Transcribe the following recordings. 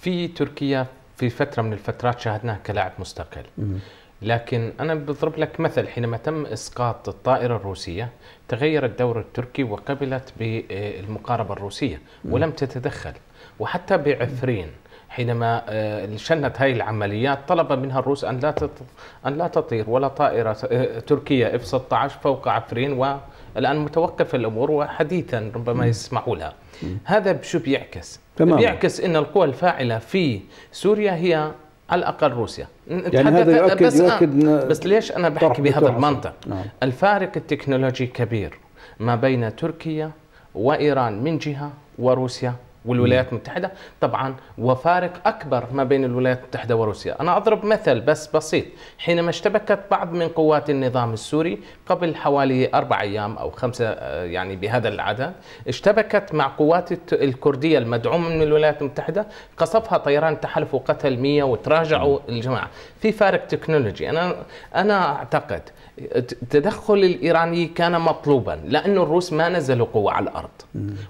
في تركيا في فتره من الفترات شاهدناه كلاعب مستقل لكن انا بضرب لك مثل حينما تم اسقاط الطائره الروسيه تغير الدور التركي وقبلت بالمقاربه الروسيه ولم تتدخل وحتى بعفرين حينما آه، شنت هاي العمليات طلب منها الروس ان لا ان لا تطير ولا طائره آه، تركيه اف 16 فوق عفرين والان متوقف الامور وحديثا ربما يسمحوا لها هذا شو بيعكس؟ تمام. بيعكس ان القوى الفاعله في سوريا هي على الاقل روسيا يعني هذا يؤكد بس, آه، يؤكد بس ليش انا بحكي بهذا المنطق؟ نعم. الفارق التكنولوجي كبير ما بين تركيا وايران من جهه وروسيا والولايات المتحدة طبعا وفارق أكبر ما بين الولايات المتحدة وروسيا أنا أضرب مثل بس بسيط حينما اشتبكت بعض من قوات النظام السوري قبل حوالي أربع أيام أو خمسة آه، يعني بهذا العدد اشتبكت مع قوات الكردية المدعومة من الولايات المتحدة قصفها طيران تحالف وقتل 100 وتراجعوا الجماعة في فارق تكنولوجي أنا أنا أعتقد التدخل الايراني كان مطلوبا لانه الروس ما نزلوا قوه على الارض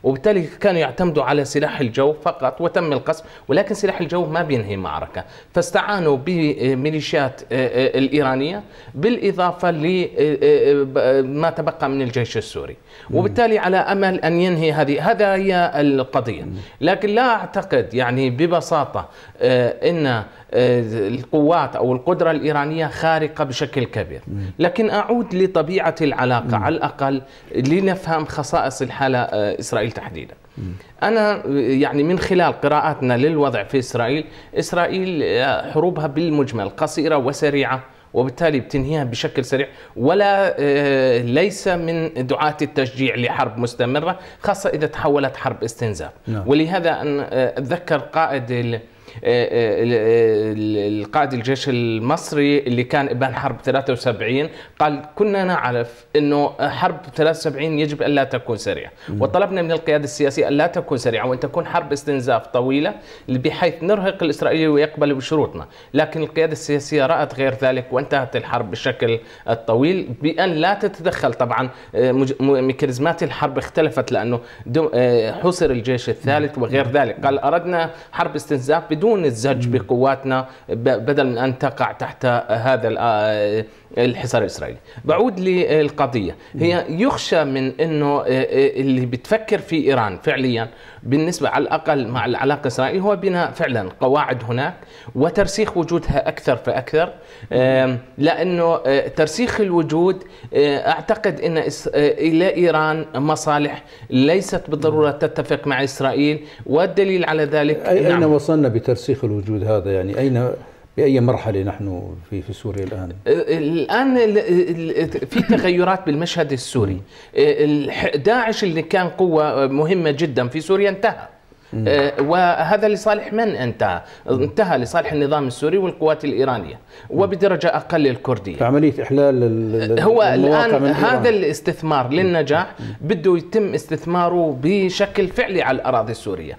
وبالتالي كانوا يعتمدوا على سلاح سلاح الجو فقط وتم القصف ولكن سلاح الجو ما بينهي معركة فاستعانوا بميليشيات آه، آه، الإيرانية بالإضافة لما آه، تبقى من الجيش السوري وبالتالي على أمل أن ينهي هذه هذا هي القضية لكن لا أعتقد يعني ببساطة أن القوات أو القدرة الإيرانية خارقة بشكل كبير لكن أعود لطبيعة العلاقة على الأقل لنفهم خصائص الحالة إسرائيل تحديدا انا يعني من خلال قراءاتنا للوضع في اسرائيل اسرائيل آه، حروبها بالمجمل قصيره وسريعه وبالتالي بتنهيها بشكل سريع ولا آه، ليس من دعاة التشجيع لحرب مستمرة خاصة إذا تحولت حرب استنزاف نعم. ولهذا أن آه، أتذكر قائد آه، آه، آه، القائد الجيش المصري اللي كان ابان حرب 73 قال كنا نعرف انه حرب 73 يجب ان لا تكون سريعه وطلبنا من القياده السياسيه ان لا تكون سريعه وان تكون حرب استنزاف طويله بحيث نرهق الاسرائيليين ويقبلوا بشروطنا لكن القياده السياسيه رات غير ذلك وانتهت الحرب بشكل الطويل بان لا تتدخل طبعا ميكانيزمات الحرب اختلفت لانه حصر الجيش الثالث وغير ذلك قال اردنا حرب استنزاف بدون الزج بقواتنا بدل من أن تقع تحت هذا آه، الحصار الإسرائيلي بعود للقضية هي يخشى من أنه آه، آه، اللي بتفكر في إيران فعليا بالنسبة على الأقل مع العلاقة الإسرائيلية هو بناء فعلا قواعد هناك وترسيخ وجودها أكثر فأكثر لأنه ترسيخ الوجود أعتقد أن إلى إيران مصالح ليست بالضرورة تتفق مع إسرائيل والدليل على ذلك أين نعم. وصلنا بت... ترسيخ الوجود هذا يعني أين بأي مرحلة نحن في في سوريا الآن؟ الآن في تغيرات بالمشهد السوري داعش اللي كان قوة مهمة جدا في سوريا انتهى آه، وهذا لصالح من انتهى؟ انتهى لصالح النظام السوري والقوات الايرانيه وبدرجه اقل الكرديه. عمليه احلال هو الان هذا الاستثمار للنجاح بده يتم استثماره بشكل فعلي على الاراضي السوريه.